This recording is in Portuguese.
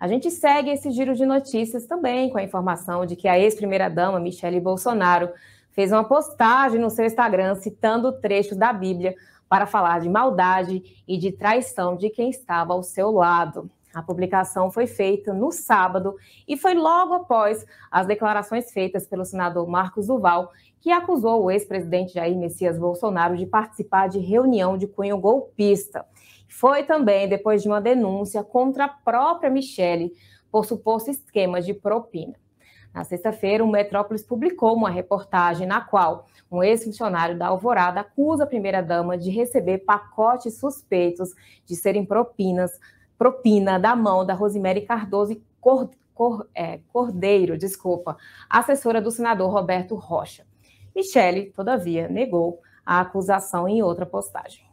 A gente segue esse giro de notícias também com a informação de que a ex-primeira-dama Michele Bolsonaro fez uma postagem no seu Instagram citando trechos da Bíblia para falar de maldade e de traição de quem estava ao seu lado. A publicação foi feita no sábado e foi logo após as declarações feitas pelo senador Marcos Duval, que acusou o ex-presidente Jair Messias Bolsonaro de participar de reunião de cunho golpista. Foi também depois de uma denúncia contra a própria Michele por suposto esquema de propina. Na sexta-feira, o Metrópolis publicou uma reportagem na qual um ex-funcionário da Alvorada acusa a primeira-dama de receber pacotes suspeitos de serem propinas propina da mão da Rosemary Cardoso e Cor, Cor, é, Cordeiro, desculpa, assessora do senador Roberto Rocha. Michele, todavia, negou a acusação em outra postagem.